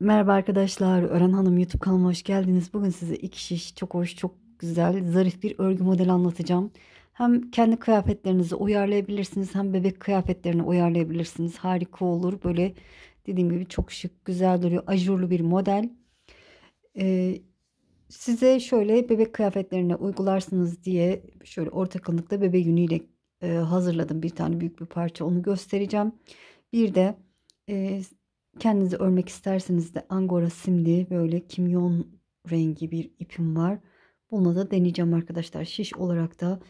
Merhaba arkadaşlar, Ören Hanım YouTube kanalıma hoş geldiniz. Bugün size iki şiş, çok hoş, çok güzel, zarif bir örgü modeli anlatacağım. Hem kendi kıyafetlerinizi uyarlayabilirsiniz, hem bebek kıyafetlerini uyarlayabilirsiniz. Harika olur. Böyle dediğim gibi çok şık, güzel duruyor. Ajurlu bir model. Ee, size şöyle bebek kıyafetlerine uygularsınız diye şöyle orta kalınlıkta bebe yünüyle e, hazırladım bir tane büyük bir parça. Onu göstereceğim. Bir de... E, Kendinizi örmek isterseniz de angora simdi böyle kimyon rengi bir ipim var. Bununla da deneyeceğim arkadaşlar. Şiş olarak da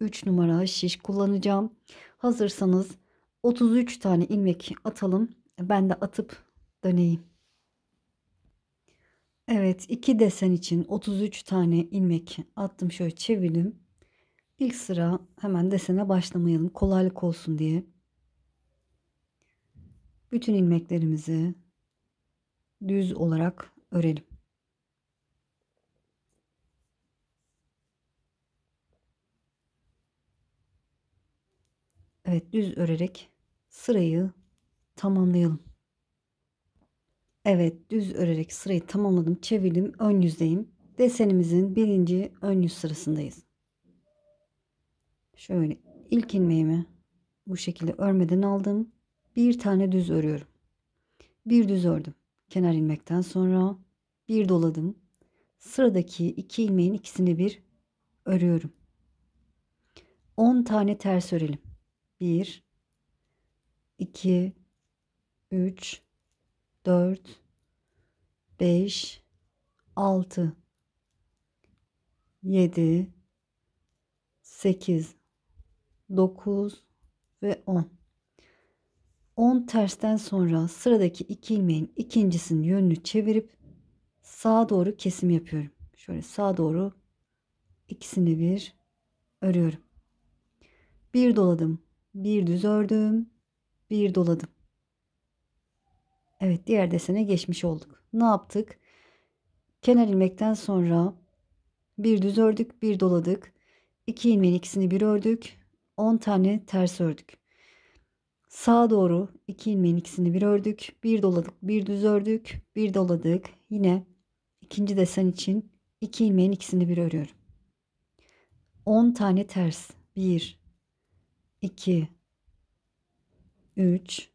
3 numara şiş kullanacağım. Hazırsanız 33 tane ilmek atalım. Ben de atıp döneyim. Evet iki desen için 33 tane ilmek attım şöyle çevirdim. İlk sıra hemen desene başlamayalım kolaylık olsun diye. Bütün ilmeklerimizi düz olarak örelim. Evet düz örerek sırayı tamamlayalım. Evet düz örerek sırayı tamamladım. Çevirdim. Ön yüzdeyim. Desenimizin birinci ön yüz sırasındayız. Şöyle ilk ilmeğimi bu şekilde örmeden aldım bir tane düz örüyorum. Bir düz ördüm. Kenar ilmekten sonra bir doladım. Sıradaki iki ilmeğin ikisini bir örüyorum. 10 tane ters örelim. 1 2 3 4 5 6 7 8 9 ve 10 10 tersten sonra sıradaki iki ilmeğin ikincisinin yönünü çevirip sağa doğru kesim yapıyorum. Şöyle sağa doğru ikisini bir örüyorum. Bir doladım, bir düz ördüm, bir doladım. Evet diğer desene geçmiş olduk. Ne yaptık? Kenar ilmekten sonra bir düz ördük, bir doladık. İki ilmeğin ikisini bir ördük. 10 tane ters ördük. Sağa doğru iki ilmeğin ikisini bir ördük. Bir doladık, bir düz ördük. Bir doladık. Yine ikinci desen için iki ilmeğin ikisini bir örüyorum. 10 tane ters. 1 2 3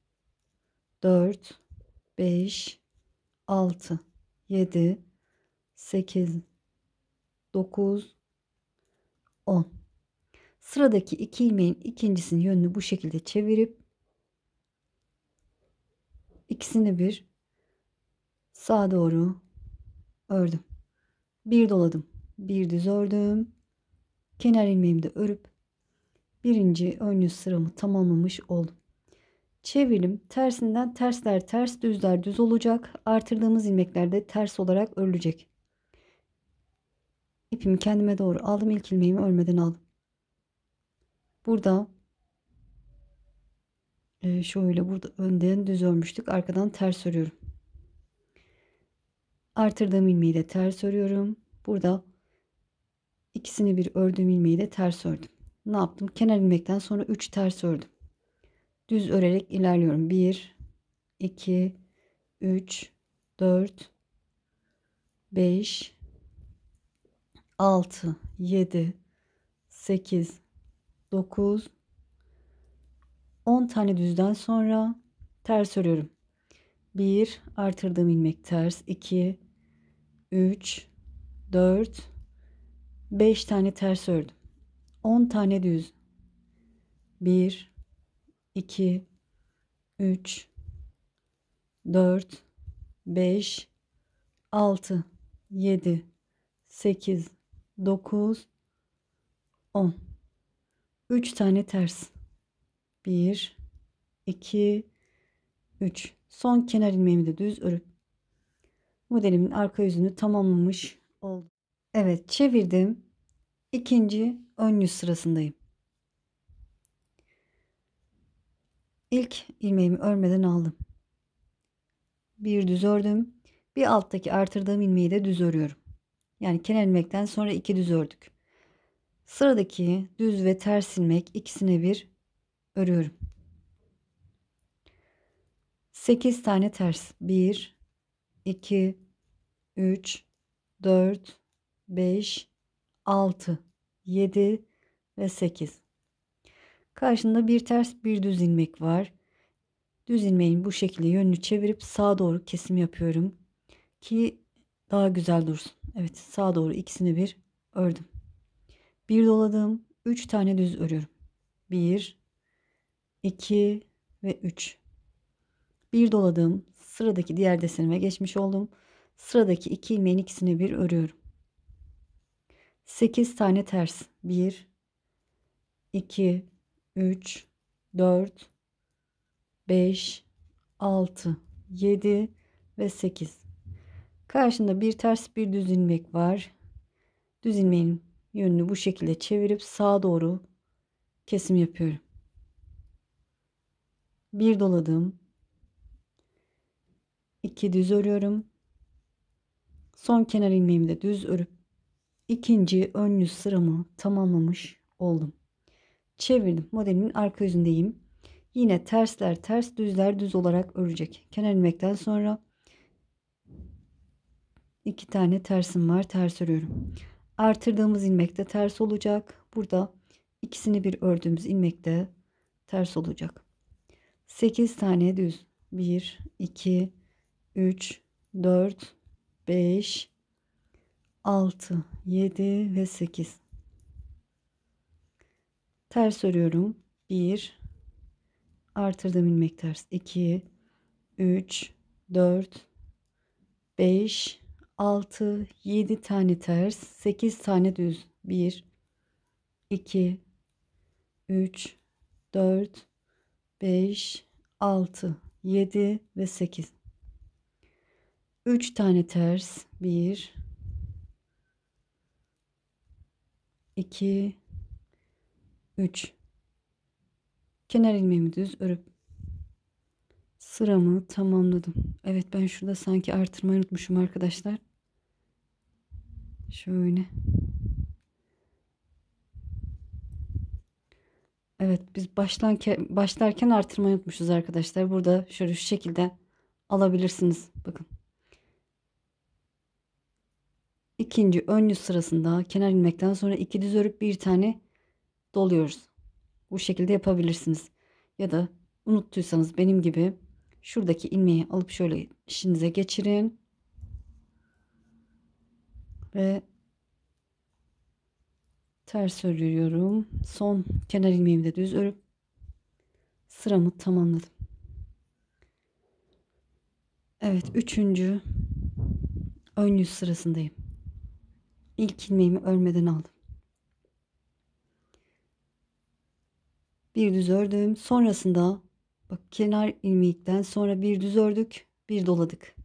4 5 6 7 8 9 10 Sıradaki iki ilmeğin ikincisinin yönünü bu şekilde çevirip İkisini bir sağa doğru ördüm. Bir doladım. Bir düz ördüm. Kenar ilmeğimi de örüp birinci ön yüz sıramı tamamlamış oldum. Çevirim tersinden tersler ters düzler düz olacak. Artırdığımız ilmekler de ters olarak örülecek. İpimi kendime doğru aldım. İlk ilmeğimi örmeden aldım. Burada ee, şöyle burada önden düz örmüştük. Arkadan ters örüyorum. Artırdığım ilmeği de ters örüyorum. Burada ikisini bir ördüğüm ilmeği de ters ördüm. Ne yaptım? Kenar ilmekten sonra 3 ters ördüm. Düz örerek ilerliyorum. 1 2 3 4 5 6 7 8 9 10 tane düzden sonra ters örüyorum. 1 artırdığım ilmek ters 2 3 4 5 tane ters ördüm. 10 tane düz. 1 2 3 4 5 6 7 8 9 10 3 tane ters. 1 2 3 son kenar ilmeğimi de düz örüp modelimin arka yüzünü tamamlamış oldum. Evet çevirdim. İkinci ön yüz sırasındayım. İlk ilmeğimi örmeden aldım. Bir düz ördüm. Bir alttaki artırdığım ilmeği de düz örüyorum. Yani kenar ilmekten sonra iki düz ördük. Sıradaki düz ve ters ilmek ikisine bir örüyorum. 8 tane ters. 1 2 3 4 5 6 7 ve 8. Karşında bir ters bir düz ilmek var. Düz ilmeğin bu şekilde yönünü çevirip sağa doğru kesim yapıyorum. Ki daha güzel dursun. Evet sağa doğru ikisini bir ördüm. Bir doladım. 3 tane düz örüyorum. 1 2 ve 3. Bir doladım. Sıradaki diğer desenime geçmiş oldum. Sıradaki iki ilmeğin ikisini bir örüyorum. 8 tane ters. 1 2 3 4 5 6 7 ve 8. Karşında bir ters bir düz ilmek var. Düz ilmeğin yönünü bu şekilde çevirip sağa doğru kesim yapıyorum bir doladım. iki düz örüyorum. Son kenar ilmeğimi de düz örüp ikinci ön yüz sıramı tamamlamış oldum. Çevirdim. Modelimin arka yüzündeyim. Yine tersler ters düzler düz olarak örecek. Kenar ilmekten sonra iki tane tersim var. Ters örüyorum. Artırdığımız ilmek de ters olacak. Burada ikisini bir ördüğümüz ilmek de ters olacak. 8 tane düz. 1, 2, 3, 4, 5, 6, 7 ve 8. Ters örüyorum. 1, artırdım ilmek ters. 2, 3, 4, 5, 6, 7 tane ters, 8 tane düz. 1, 2, 3, 4, 5, 6, 7 ve 8. 3 tane ters. 1 2 3 Kenar ilmeğimi düz örüp sıramı tamamladım. Evet ben şurada sanki artırmayı unutmuşum arkadaşlar. Şöyle. Evet biz başlarken artırmayı unutmuşuz arkadaşlar. Burada şöyle şu şekilde alabilirsiniz. Bakın. İkinci ön yüz sırasında kenar ilmekten sonra iki düz örüp bir tane doluyoruz. Bu şekilde yapabilirsiniz. Ya da unuttuysanız benim gibi şuradaki ilmeği alıp şöyle işinize geçirin. Ve ters örüyorum. Son kenar ilmeğimi de düz örüp sıramı tamamladım. Evet, üçüncü ön yüz sırasındayım. İlk ilmeğimi örmeden aldım. Bir düz ördüm. Sonrasında bak kenar ilmekten sonra bir düz ördük, bir doladık.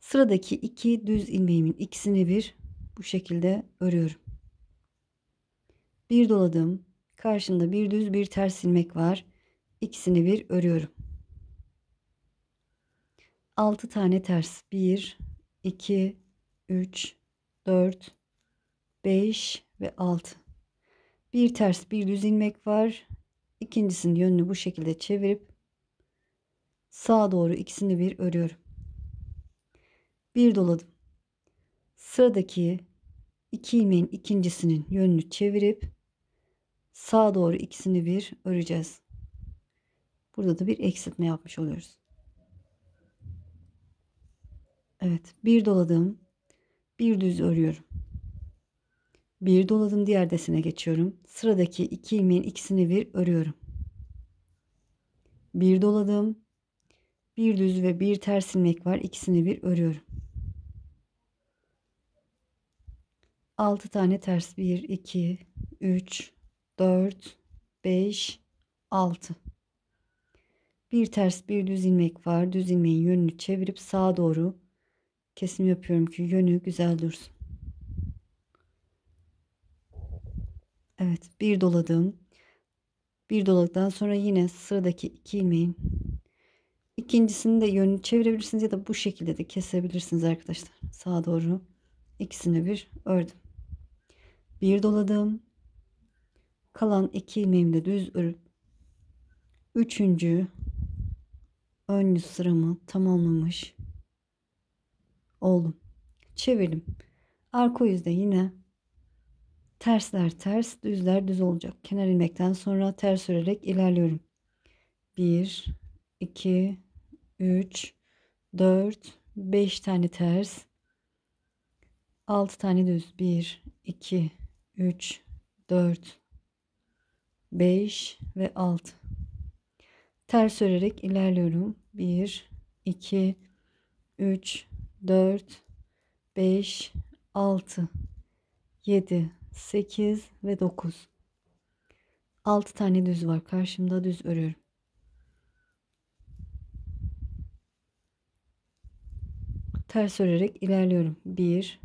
Sıradaki iki düz ilmeğimin ikisini bir bu şekilde örüyorum. Bir doladım. Karşımda bir düz bir ters ilmek var. İkisini bir örüyorum. 6 tane ters. 1, 2, 3, 4, 5 ve 6. Bir ters bir düz ilmek var. İkincisinin yönünü bu şekilde çevirip sağa doğru ikisini bir örüyorum. Bir doladım. Sıradaki iki ilmeğin ikincisinin yönünü çevirip sağa doğru ikisini bir öreceğiz. Burada da bir eksiltme yapmış oluyoruz. Evet bir doladım. Bir düz örüyorum. Bir doladım diğer desene geçiyorum. Sıradaki iki ilmeğin ikisini bir örüyorum. Bir doladım. Bir düz ve bir ters ilmek var. İkisini bir örüyorum. 6 tane ters 1 2 3 4, 5, 6. Bir ters bir düz ilmek var. Düz ilmeğin yönünü çevirip sağa doğru kesim yapıyorum ki yönü güzel dursun. Evet bir doladım. Bir doladıktan sonra yine sıradaki iki ilmeğin ikincisini de yönünü çevirebilirsiniz ya da bu şekilde de kesebilirsiniz arkadaşlar. Sağa doğru ikisini bir ördüm. Bir doladım. Kalan iki ilmeğimde düz örüp üçüncü ön yüz sıramı tamamlamış oldum. Çevirdim. Arka yüzde yine tersler ters, düzler düz olacak. Kenar ilmekten sonra ters örerek ilerliyorum. 1 2 3 4 5 tane ters 6 tane düz 1 2 3 4 5 ve 6. Ters örerek ilerliyorum. 1, 2, 3, 4, 5, 6, 7, 8 ve 9. 6 tane düz var. Karşımda düz örüyorum. Ters örerek ilerliyorum. 1,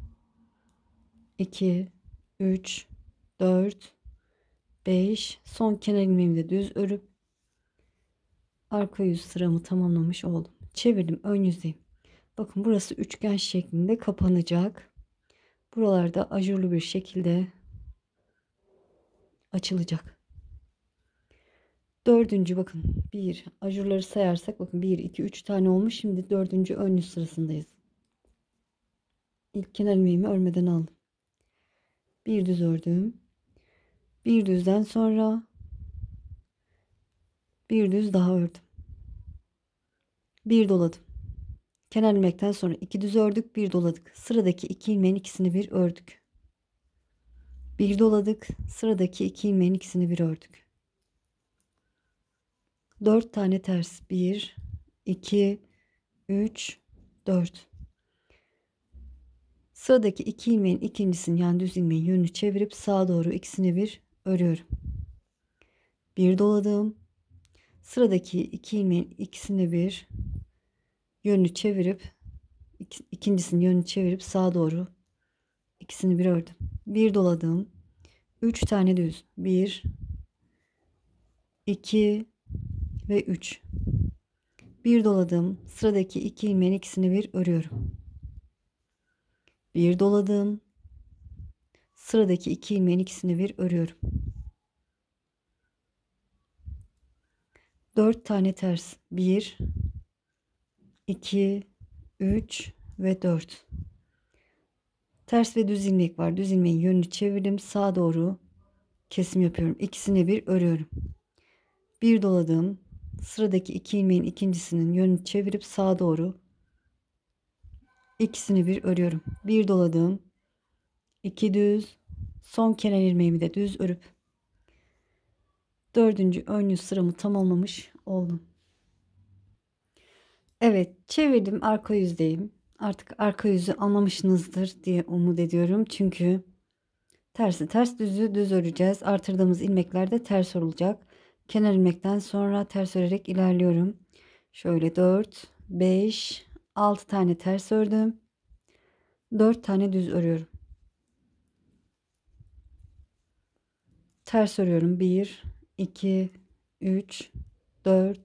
2, 3, 4, 5 son kenar ilmeğimi de düz örüp arka yüz sıramı tamamlamış oldum. Çevirdim ön yüzeyi. Bakın burası üçgen şeklinde kapanacak. Buralarda ajurlu bir şekilde açılacak. Dördüncü bakın bir ajurları sayarsak bakın bir iki üç tane olmuş. Şimdi dördüncü ön yüz sırasındayız. İlk kenar ilmeğimi örmeden aldım. Bir düz ördüm bir düzden sonra bir düz daha ördüm. Bir doladım. Kenar ilmekten sonra iki düz ördük, bir doladık. Sıradaki iki ilmeğin ikisini bir ördük. Bir doladık, sıradaki iki ilmeğin ikisini bir ördük. Dört tane ters. Bir, iki, üç, dört. Sıradaki iki ilmeğin ikincisini yani düz ilmeğin yönünü çevirip sağa doğru ikisini bir örüyorum. Bir doladım. Sıradaki iki ilmeğin ikisini bir yönünü çevirip ikincisini yönünü çevirip sağa doğru ikisini bir ördüm. Bir doladım. Üç tane düz. Bir, iki ve üç. Bir doladım. Sıradaki iki ilmeğin ikisini bir örüyorum. Bir doladım sıradaki iki ilmeğin ikisini bir örüyorum. 4 tane ters 1 2 3 ve 4 ters ve düz ilmek var düz ilmeğin yönünü çevirdim sağa doğru kesim yapıyorum İkisini bir örüyorum bir doladım sıradaki iki ilmeğin ikincisinin yönünü çevirip sağa doğru ikisini bir örüyorum bir doladım 2 düz. Son kenar ilmeğimi de düz örüp dördüncü ön yüz sıramı tamamlamış oldum. Evet çevirdim arka yüzdeyim. Artık arka yüzü anlamışsınızdır diye umut ediyorum. Çünkü tersi ters düzü düz öreceğiz. Artırdığımız ilmekler de ters olacak. Kenar ilmekten sonra ters örerek ilerliyorum. Şöyle 4, 5, 6 tane ters ördüm. 4 tane düz örüyorum. ters örüyorum. 1, 2, 3, 4,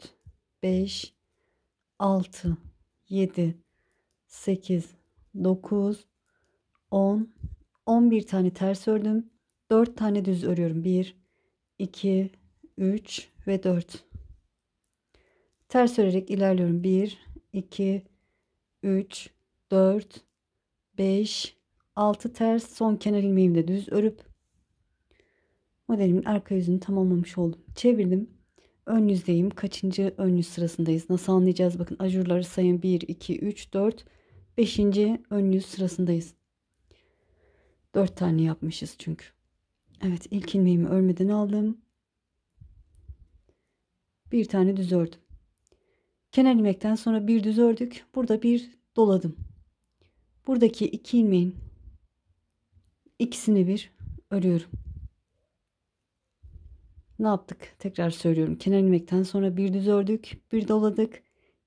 5, 6, 7, 8, 9, 10, 11 tane ters ördüm. 4 tane düz örüyorum. 1, 2, 3 ve 4. Ters örerek ilerliyorum. 1, 2, 3, 4, 5, 6 ters son kenar ilmeğimde düz örüp Modelimin arka yüzünü tamamlamış oldum. Çevirdim. Ön yüzdeyim. Kaçıncı ön yüz sırasındayız? Nasıl anlayacağız? Bakın ajurları sayın. 1, 2, 3, 4, 5. ön yüz sırasındayız. 4 tane yapmışız çünkü. Evet ilk ilmeğimi örmeden aldım. Bir tane düz ördüm. Kenar ilmekten sonra bir düz ördük. Burada bir doladım. Buradaki iki ilmeğin ikisini bir örüyorum ne yaptık? Tekrar söylüyorum. Kenar ilmekten sonra bir düz ördük, bir doladık,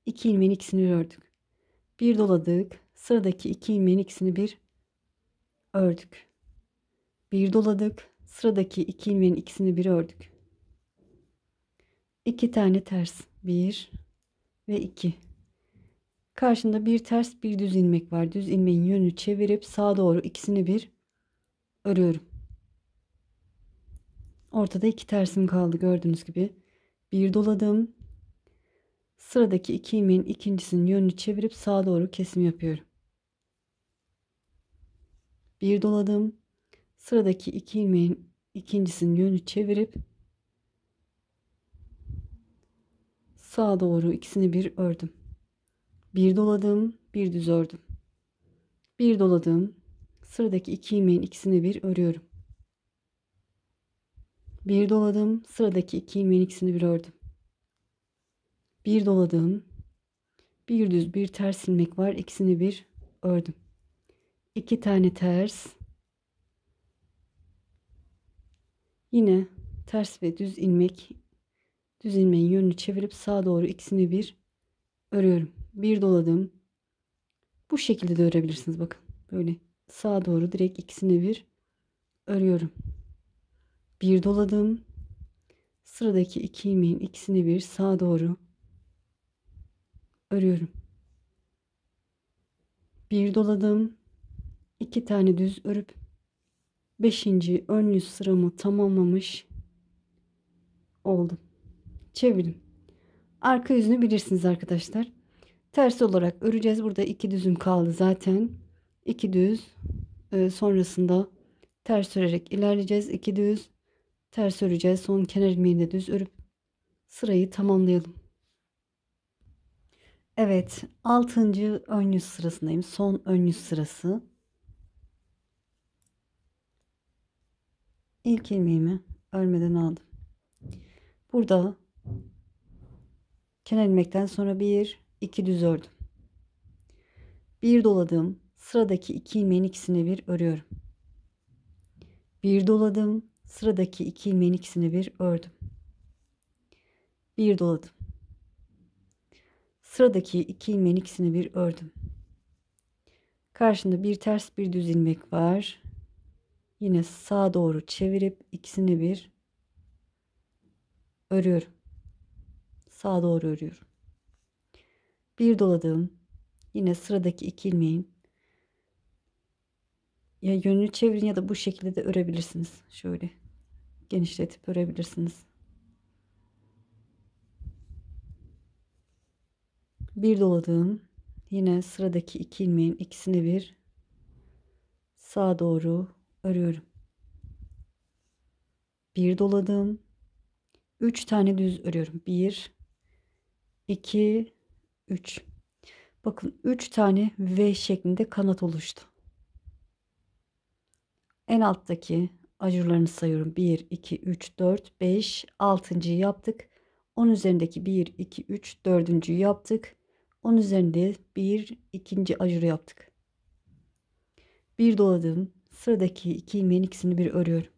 iki ilmeğin ikisini ördük. Bir doladık, sıradaki iki ilmeğin ikisini bir ördük. Bir doladık, sıradaki iki ilmeğin ikisini bir ördük. İki tane ters, bir ve iki. Karşında bir ters bir düz ilmek var. Düz ilmeğin yönünü çevirip sağa doğru ikisini bir örüyorum. Ortada iki tersim kaldı gördüğünüz gibi. Bir doladım. Sıradaki iki ilmeğin ikincisinin yönünü çevirip sağa doğru kesim yapıyorum. Bir doladım. Sıradaki iki ilmeğin ikincisinin yönünü çevirip sağa doğru ikisini bir ördüm. Bir doladım, bir düz ördüm. Bir doladım. Sıradaki iki ilmeğin ikisini bir örüyorum. Bir doladım. Sıradaki iki ilmeğin ikisini bir ördüm. Bir doladım. Bir düz bir ters ilmek var. ikisini bir ördüm. İki tane ters. Yine ters ve düz ilmek düz ilmeğin yönünü çevirip sağa doğru ikisini bir örüyorum. Bir doladım. Bu şekilde de örebilirsiniz bakın. Böyle sağa doğru direkt ikisini bir örüyorum. Bir doladım. Sıradaki iki ilmeğin ikisini bir sağa doğru örüyorum. Bir doladım. iki tane düz örüp beşinci ön yüz sıramı tamamlamış oldum. Çevirdim. Arka yüzünü bilirsiniz arkadaşlar. Ters olarak öreceğiz. Burada iki düzüm kaldı zaten. İki düz. E, sonrasında ters örerek ilerleyeceğiz. İki düz. Ters öreceğiz. Son kenar ilmeğini de düz örüp sırayı tamamlayalım. Evet. 6. ön yüz sırasındayım. Son ön yüz sırası. İlk ilmeğimi örmeden aldım. Burada kenar ilmekten sonra bir, iki düz ördüm. Bir doladım. Sıradaki iki ilmeğin ikisini bir örüyorum. Bir doladım. Sıradaki iki ilmeğin ikisini bir ördüm. Bir doladım. Sıradaki iki ilmeğin ikisini bir ördüm. Karşında bir ters bir düz ilmek var. Yine sağa doğru çevirip ikisini bir örüyorum. Sağa doğru örüyorum. Bir doladım. Yine sıradaki iki ilmeğin ya yönünü çevirin ya da bu şekilde de örebilirsiniz. Şöyle genişletip örebilirsiniz. Bir doladığım yine sıradaki iki ilmeğin ikisini bir sağa doğru örüyorum. Bir doladım. üç tane düz örüyorum. Bir, iki, üç. Bakın üç tane V şeklinde kanat oluştu. En alttaki Ajurlarını sayıyorum. 1, 2, 3, 4, 5, 6. yaptık. 10 üzerindeki 1, 2, 3, 4. yaptık. 10 üzerinde 1, 2. ajuru yaptık. Bir doladım. Sıradaki 2 ilmeğin ikisini bir örüyorum.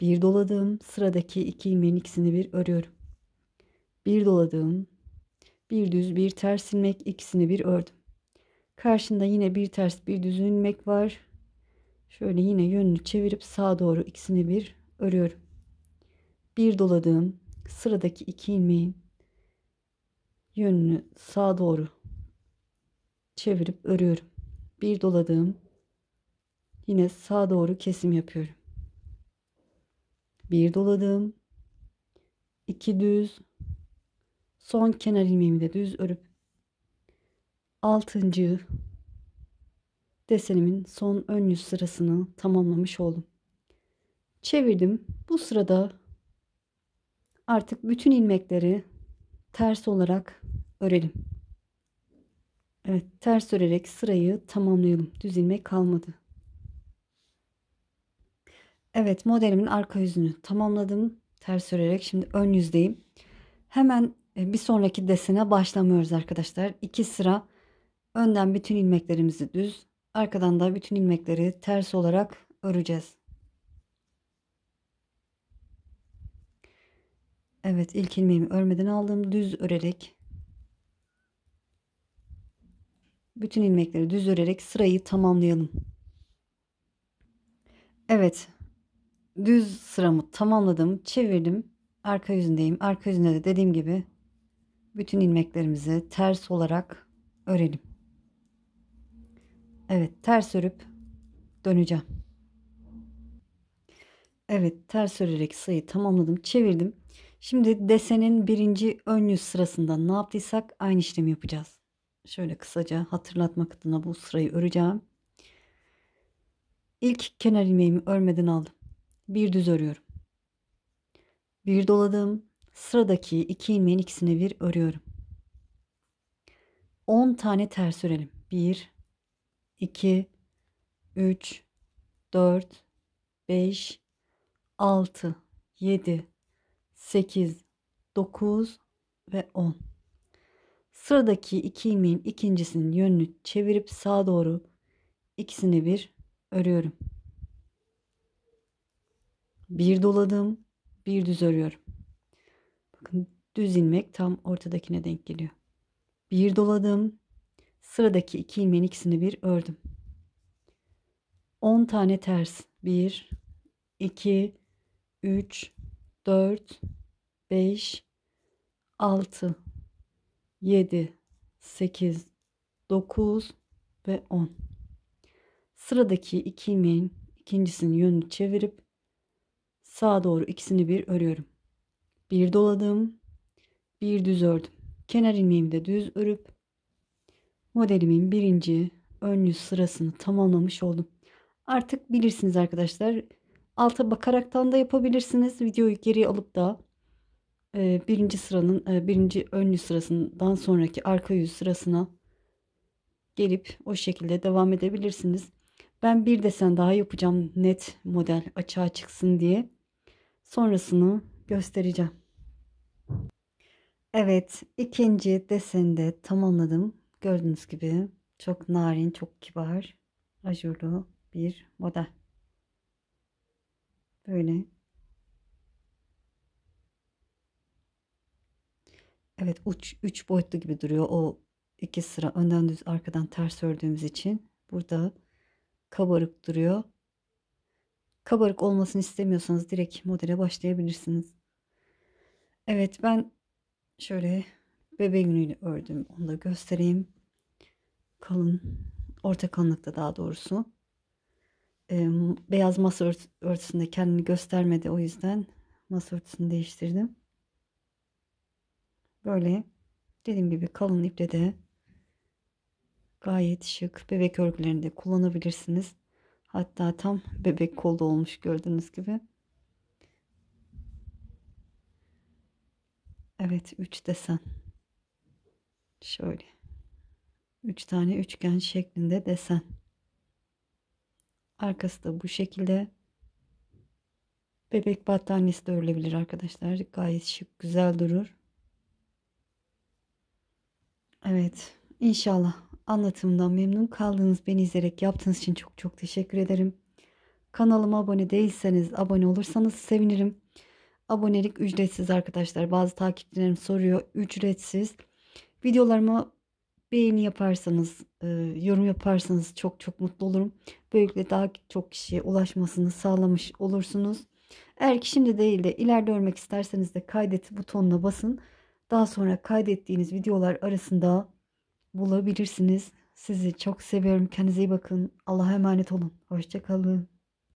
Bir doladım. Sıradaki 2 ilmeğin ikisini bir örüyorum. Bir doladım. Bir düz bir ters ilmek ikisini bir ördüm. Karşında yine bir ters bir düz ilmek var. Şöyle yine yönünü çevirip sağa doğru ikisini bir örüyorum. Bir doladığım sıradaki iki ilmeğin yönünü sağa doğru çevirip örüyorum. Bir doladığım yine sağa doğru kesim yapıyorum. Bir doladım. iki düz. Son kenar ilmeğimi de düz örüp altıncı desenimin son ön yüz sırasını tamamlamış oldum. Çevirdim. Bu sırada artık bütün ilmekleri ters olarak örelim. Evet, ters örerek sırayı tamamlayalım. Düz ilmek kalmadı. Evet, modelimin arka yüzünü tamamladım. Ters örerek şimdi ön yüzdeyim. Hemen e, bir sonraki desene başlamıyoruz arkadaşlar. İki sıra önden bütün ilmeklerimizi düz, Arkadan da bütün ilmekleri ters olarak öreceğiz. Evet ilk ilmeğimi örmeden aldım. Düz örerek bütün ilmekleri düz örerek sırayı tamamlayalım. Evet. Düz sıramı tamamladım. Çevirdim. Arka yüzündeyim. Arka yüzünde de dediğim gibi bütün ilmeklerimizi ters olarak örelim. Evet ters örüp döneceğim. Evet ters örerek sayı tamamladım. Çevirdim. Şimdi desenin birinci ön yüz sırasında ne yaptıysak aynı işlemi yapacağız. Şöyle kısaca hatırlatmak adına bu sırayı öreceğim. İlk kenar ilmeğimi örmeden aldım. Bir düz örüyorum. Bir doladım. Sıradaki iki ilmeğin ikisine bir örüyorum. 10 tane ters örelim. 1 2, 3, 4, 5, 6, 7, 8, 9 ve 10. Sıradaki iki ilmeğin ikincisinin yönünü çevirip sağa doğru ikisini bir örüyorum. Bir doladım, bir düz örüyorum. Bakın düz ilmek tam ortadakine denk geliyor. Bir doladım, Sıradaki iki ilmeğin ikisini bir ördüm. 10 tane ters. 1, 2, 3, 4, 5, 6, 7, 8, 9 ve 10. Sıradaki iki ilmeğin ikincisini yönünü çevirip sağa doğru ikisini bir örüyorum. Bir doladım, bir düz ördüm. Kenar ilmeğimi de düz örüp modelimin birinci ön yüz sırasını tamamlamış oldum. Artık bilirsiniz arkadaşlar. Alta bakaraktan da yapabilirsiniz. Videoyu geri alıp da e, birinci sıranın e, birinci ön yüz sırasından sonraki arka yüz sırasına gelip o şekilde devam edebilirsiniz. Ben bir desen daha yapacağım net model açığa çıksın diye. Sonrasını göstereceğim. Evet ikinci desende tamamladım. Gördüğünüz gibi çok narin, çok kibar, ajurlu bir model. Böyle. Evet uç 3 boyutlu gibi duruyor. O iki sıra önden düz arkadan ters ördüğümüz için burada kabarık duruyor. Kabarık olmasını istemiyorsanız direkt modele başlayabilirsiniz. Evet ben şöyle bebe yünüyle ördüm. Onu da göstereyim. Kalın, orta kalınlıkta daha doğrusu. Ee, beyaz masa ört örtüsünde kendini göstermedi. O yüzden masa örtüsünü değiştirdim. Böyle dediğim gibi kalın iple de gayet şık bebek örgülerini de kullanabilirsiniz. Hatta tam bebek kolda olmuş gördüğünüz gibi. Evet 3 desen. Şöyle. Üç tane üçgen şeklinde desen. Arkası da bu şekilde. Bebek battaniyesi de örülebilir arkadaşlar. Gayet şık, güzel durur. Evet. inşallah anlatımdan memnun kaldınız. Beni izleyerek yaptığınız için çok çok teşekkür ederim. Kanalıma abone değilseniz, abone olursanız sevinirim. Abonelik ücretsiz arkadaşlar. Bazı takipçilerim soruyor. Ücretsiz. Videolarıma beğeni yaparsanız, e, yorum yaparsanız çok çok mutlu olurum. Böylelikle daha çok kişiye ulaşmasını sağlamış olursunuz. Eğer ki şimdi değil de ileride örmek isterseniz de kaydet butonuna basın. Daha sonra kaydettiğiniz videolar arasında bulabilirsiniz. Sizi çok seviyorum. Kendinize iyi bakın. Allah'a emanet olun. Hoşçakalın.